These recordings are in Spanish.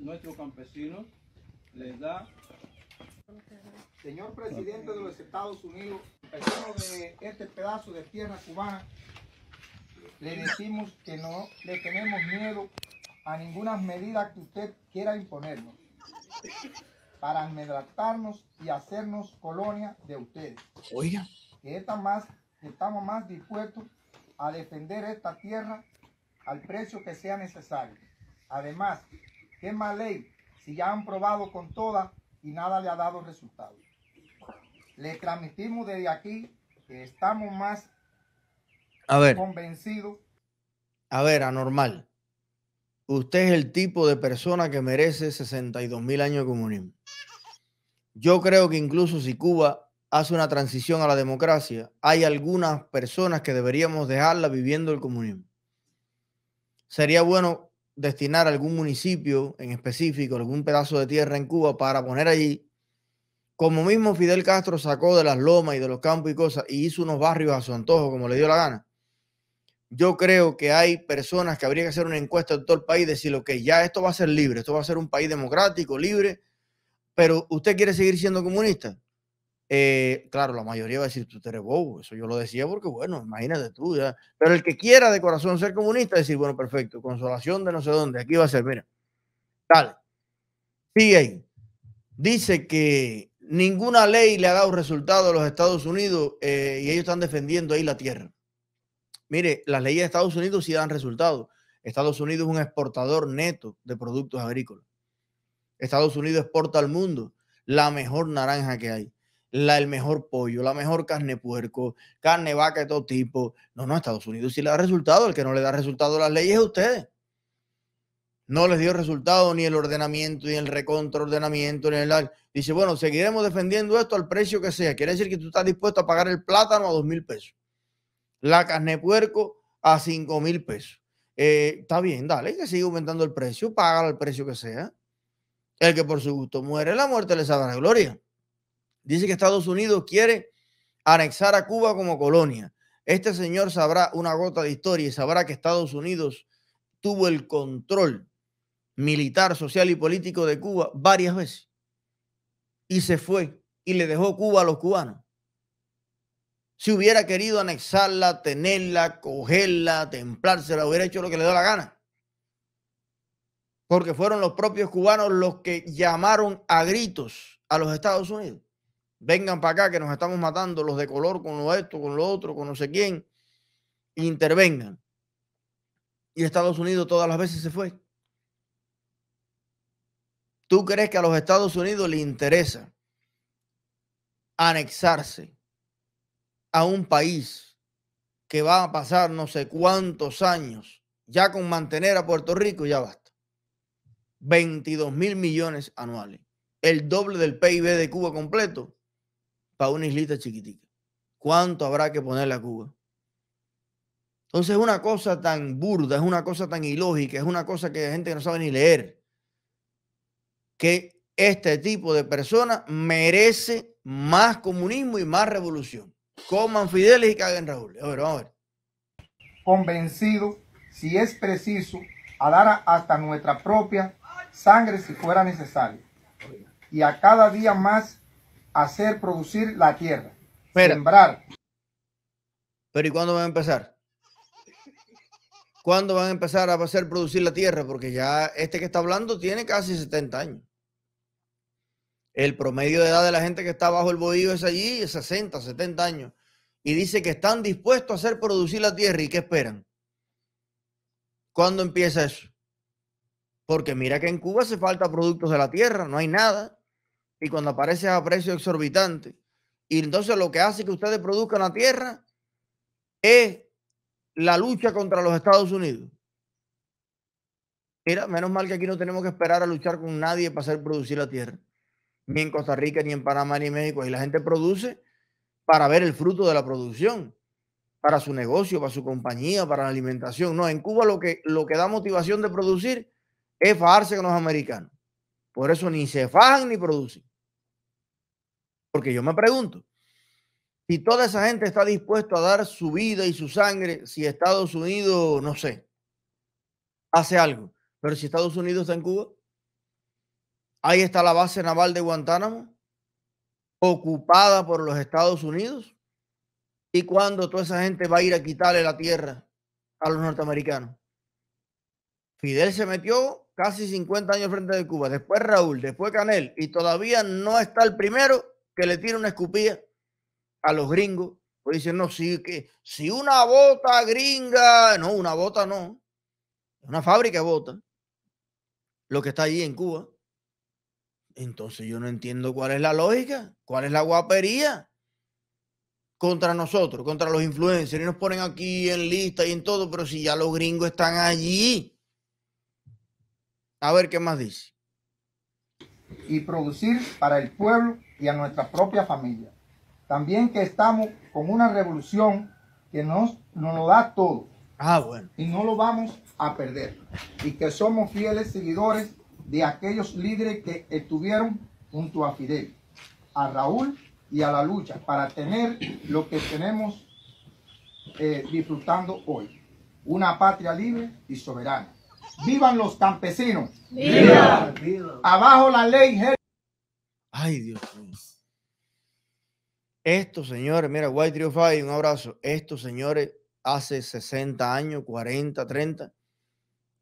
nuestro campesino les da. Señor presidente de los Estados Unidos, de este pedazo de tierra cubana, le decimos que no le tenemos miedo a ninguna medida que usted quiera imponernos para amedrentarnos y hacernos colonia de ustedes. Oiga. Que estamos más dispuestos a defender esta tierra al precio que sea necesario. Además, ¿Qué más ley? Si ya han probado con todas y nada le ha dado resultado. Le transmitimos desde aquí que estamos más a ver, convencidos. A ver, anormal. Usted es el tipo de persona que merece 62 mil años de comunismo. Yo creo que incluso si Cuba hace una transición a la democracia, hay algunas personas que deberíamos dejarla viviendo el comunismo. Sería bueno destinar algún municipio en específico, algún pedazo de tierra en Cuba para poner allí, como mismo Fidel Castro sacó de las lomas y de los campos y cosas y hizo unos barrios a su antojo, como le dio la gana. Yo creo que hay personas que habría que hacer una encuesta en todo el país, decir, que ya esto va a ser libre, esto va a ser un país democrático, libre, pero usted quiere seguir siendo comunista. Eh, claro, la mayoría va a decir, tú eres bobo, eso yo lo decía porque, bueno, imagínate tú, pero el que quiera de corazón ser comunista, decir, bueno, perfecto, consolación de no sé dónde, aquí va a ser, mira, tal, sigue ahí. Dice que ninguna ley le ha dado resultado a los Estados Unidos eh, y ellos están defendiendo ahí la tierra. Mire, las leyes de Estados Unidos sí dan resultados. Estados Unidos es un exportador neto de productos agrícolas. Estados Unidos exporta al mundo la mejor naranja que hay la, el mejor pollo, la mejor carne puerco, carne vaca de todo tipo. No, no, Estados Unidos sí le da resultado. El que no le da resultado a las leyes es a ustedes. No les dio resultado ni el ordenamiento, ni el recontraordenamiento, ni el... Dice, bueno, seguiremos defendiendo esto al precio que sea. Quiere decir que tú estás dispuesto a pagar el plátano a dos mil pesos. La carne puerco a cinco mil pesos. Eh, está bien, dale, que sigue aumentando el precio, paga al precio que sea. El que por su gusto muere, la muerte le sabe la gloria. Dice que Estados Unidos quiere anexar a Cuba como colonia. Este señor sabrá una gota de historia y sabrá que Estados Unidos tuvo el control militar, social y político de Cuba varias veces. Y se fue y le dejó Cuba a los cubanos. Si hubiera querido anexarla, tenerla, cogerla, templársela, hubiera hecho lo que le dio la gana. Porque fueron los propios cubanos los que llamaron a gritos a los Estados Unidos vengan para acá que nos estamos matando los de color con lo esto, con lo otro, con no sé quién, e intervengan. Y Estados Unidos todas las veces se fue. ¿Tú crees que a los Estados Unidos le interesa anexarse a un país que va a pasar no sé cuántos años ya con mantener a Puerto Rico? Ya basta. 22 mil millones anuales, el doble del PIB de Cuba completo para una islita chiquitica. ¿Cuánto habrá que ponerle a Cuba? Entonces es una cosa tan burda, es una cosa tan ilógica, es una cosa que hay gente que no sabe ni leer, que este tipo de personas merece más comunismo y más revolución. Coman Fidel y caguen Raúl. A ver, vamos a ver. Convencido, si es preciso, a dar hasta nuestra propia sangre si fuera necesario. Y a cada día más hacer producir la tierra. Pero, sembrar. Pero ¿y cuándo van a empezar? ¿Cuándo van a empezar a hacer producir la tierra? Porque ya este que está hablando tiene casi 70 años. El promedio de edad de la gente que está bajo el bohío es allí, 60, 70 años. Y dice que están dispuestos a hacer producir la tierra. ¿Y qué esperan? ¿Cuándo empieza eso? Porque mira que en Cuba se falta productos de la tierra, no hay nada y cuando aparece a precio exorbitante. Y entonces lo que hace que ustedes produzcan la tierra es la lucha contra los Estados Unidos. Mira, menos mal que aquí no tenemos que esperar a luchar con nadie para hacer producir la tierra. Ni en Costa Rica, ni en Panamá, ni en México. Y la gente produce para ver el fruto de la producción, para su negocio, para su compañía, para la alimentación. No, en Cuba lo que, lo que da motivación de producir es fajarse con los americanos. Por eso ni se fajan ni producen. Porque yo me pregunto, si toda esa gente está dispuesta a dar su vida y su sangre, si Estados Unidos, no sé, hace algo, pero si Estados Unidos está en Cuba, ahí está la base naval de Guantánamo, ocupada por los Estados Unidos, y cuando toda esa gente va a ir a quitarle la tierra a los norteamericanos. Fidel se metió casi 50 años frente de Cuba, después Raúl, después Canel, y todavía no está el primero que le tira una escupilla a los gringos. Pues dicen, no, si, que, si una bota gringa, no, una bota no. Una fábrica de botas. Lo que está allí en Cuba. Entonces yo no entiendo cuál es la lógica, cuál es la guapería contra nosotros, contra los influencers. Y nos ponen aquí en lista y en todo, pero si ya los gringos están allí. A ver qué más dice y producir para el pueblo y a nuestra propia familia. También que estamos con una revolución que nos, nos lo da todo. Ah, y no lo vamos a perder. Y que somos fieles seguidores de aquellos líderes que estuvieron junto a Fidel, a Raúl y a la lucha para tener lo que tenemos eh, disfrutando hoy. Una patria libre y soberana. ¡Vivan los campesinos! ¡Viva! ¡Abajo la ley! ¡Ay, Dios mío! Estos señores, mira, White Trio y un abrazo. Estos señores, hace 60 años, 40, 30,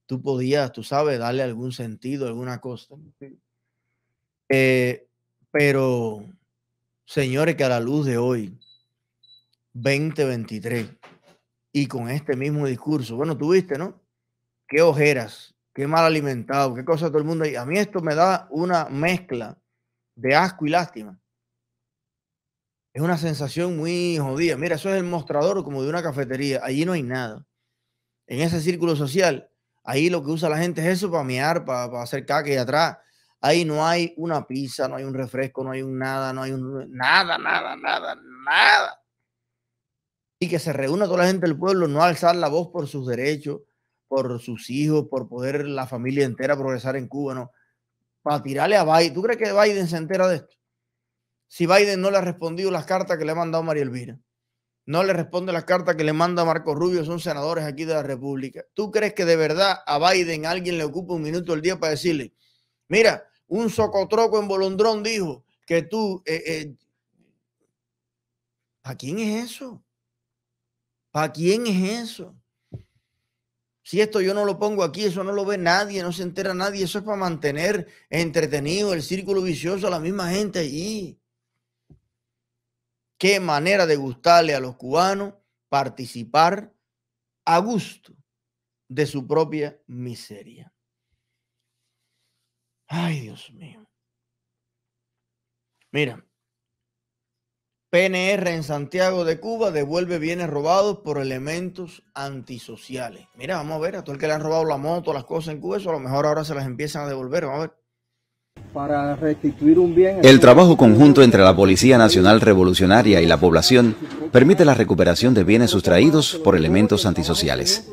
tú podías, tú sabes, darle algún sentido, alguna cosa. Eh, pero, señores, que a la luz de hoy, 2023, y con este mismo discurso, bueno, tuviste ¿no? qué ojeras, qué mal alimentado, qué cosa todo el mundo. A mí esto me da una mezcla de asco y lástima. Es una sensación muy jodida. Mira, eso es el mostrador como de una cafetería. Allí no hay nada. En ese círculo social, ahí lo que usa la gente es eso para mear, para, hacer caca y atrás. Ahí no hay una pizza, no hay un refresco, no hay un nada, no hay un nada, nada, nada, nada. Y que se reúna toda la gente del pueblo, no alzar la voz por sus derechos, por sus hijos, por poder la familia entera progresar en Cuba, ¿no? Para tirarle a Biden. ¿Tú crees que Biden se entera de esto? Si Biden no le ha respondido las cartas que le ha mandado María Elvira, no le responde las cartas que le manda Marco Rubio, son senadores aquí de la República. ¿Tú crees que de verdad a Biden alguien le ocupa un minuto del día para decirle, mira, un socotroco en Bolondrón dijo que tú... Eh, eh, ¿a quién es eso? ¿Para quién es eso? Si esto yo no lo pongo aquí, eso no lo ve nadie, no se entera nadie. Eso es para mantener entretenido el círculo vicioso a la misma gente allí. Qué manera de gustarle a los cubanos participar a gusto de su propia miseria. Ay, Dios mío. Mira, PNR en Santiago de Cuba devuelve bienes robados por elementos antisociales. Mira, vamos a ver, a todo el que le han robado la moto, las cosas en Cuba, eso a lo mejor ahora se las empiezan a devolver, vamos a ver. Para restituir un bien... El trabajo conjunto entre la Policía Nacional Revolucionaria y la población permite la recuperación de bienes sustraídos por elementos antisociales.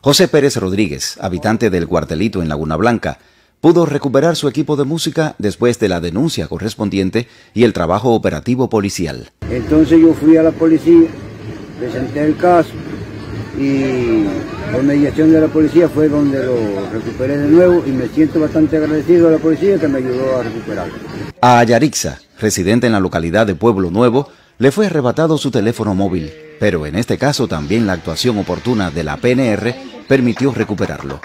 José Pérez Rodríguez, habitante del cuartelito en Laguna Blanca, pudo recuperar su equipo de música después de la denuncia correspondiente y el trabajo operativo policial. Entonces yo fui a la policía, presenté el caso y por mediación de la policía fue donde lo recuperé de nuevo y me siento bastante agradecido a la policía que me ayudó a recuperarlo. A Ayarixa, residente en la localidad de Pueblo Nuevo, le fue arrebatado su teléfono móvil, pero en este caso también la actuación oportuna de la PNR permitió recuperarlo.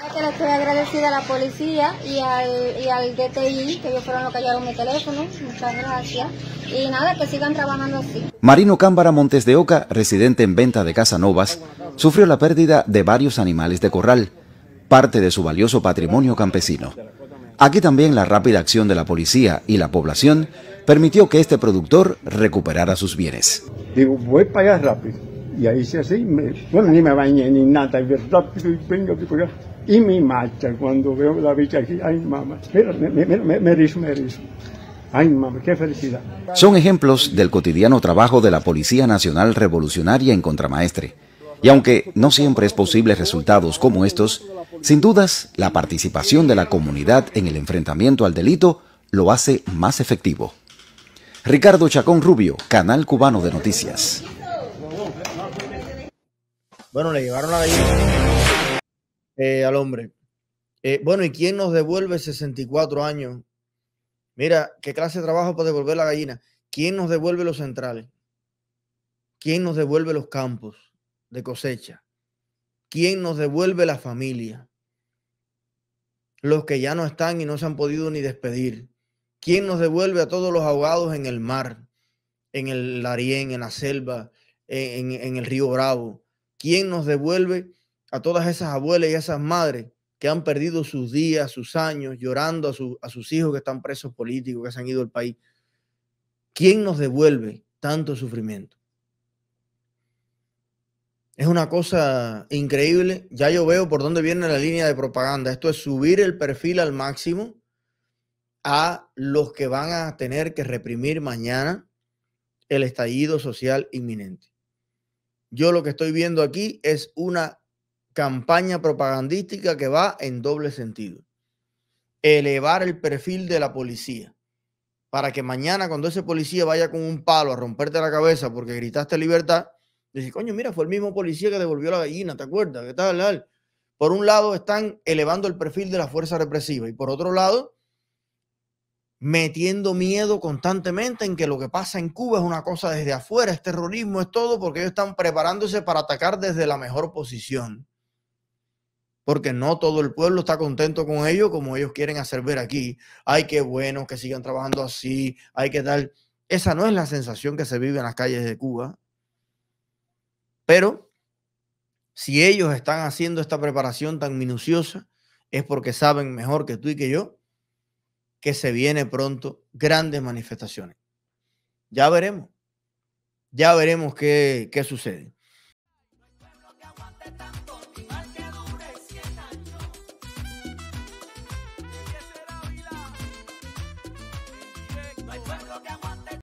Gracias a la policía y al, DTI, que ellos fueron los que hallaron mi teléfono. Muchas gracias. Y nada, que sigan trabajando así. Marino Cámbara Montes de Oca, residente en venta de Casanovas, sufrió la pérdida de varios animales de corral, parte de su valioso patrimonio campesino. Aquí también la rápida acción de la policía y la población permitió que este productor recuperara sus bienes. Digo, voy para allá rápido. Y ahí se así, bueno, ni me bañé ni nada, es verdad y rápido que allá y mi marcha cuando veo la bicha aquí, ay mamá, me, erizo, me Ay mamá, qué felicidad. Son ejemplos del cotidiano trabajo de la Policía Nacional Revolucionaria en Contramaestre. Y aunque no siempre es posible resultados como estos, sin dudas la participación de la comunidad en el enfrentamiento al delito lo hace más efectivo. Ricardo Chacón Rubio, Canal Cubano de Noticias. Bueno, le llevaron eh, al hombre. Eh, bueno, ¿y quién nos devuelve 64 años? Mira, ¿qué clase de trabajo para devolver la gallina? ¿Quién nos devuelve los centrales? ¿Quién nos devuelve los campos de cosecha? ¿Quién nos devuelve la familia? Los que ya no están y no se han podido ni despedir. ¿Quién nos devuelve a todos los ahogados en el mar, en el Larién, en la selva, en el río Bravo? ¿Quién nos devuelve a todas esas abuelas y esas madres que han perdido sus días, sus años, llorando a, sus hijos que están presos políticos, que se han ido al país. ¿Quién nos devuelve tanto sufrimiento? Es una cosa increíble. Ya yo veo por dónde viene la línea de propaganda. Esto es subir el perfil al máximo a los que van a tener que reprimir mañana el estallido social inminente. Yo lo que estoy viendo aquí es una campaña propagandística que va en doble sentido. Elevar el perfil de la policía para que mañana cuando ese policía vaya con un palo a romperte la cabeza porque gritaste libertad, dice coño, mira, fue el mismo policía que devolvió la gallina, ¿te acuerdas? ¿Qué tal? tal? Por un lado están elevando el perfil de la fuerza represiva y por otro lado metiendo miedo constantemente en que lo que pasa en Cuba es una cosa desde afuera, es terrorismo, es todo, porque ellos están preparándose para atacar desde la mejor posición porque no todo el pueblo está contento con ellos como ellos quieren hacer ver aquí. Ay, qué bueno que sigan trabajando así, hay que tal. Esa no es la sensación que se vive en las calles de Cuba. Pero si ellos están haciendo esta preparación tan minuciosa, es porque saben mejor que tú y que yo que se viene pronto grandes manifestaciones. Ya veremos. Ya veremos qué, qué sucede.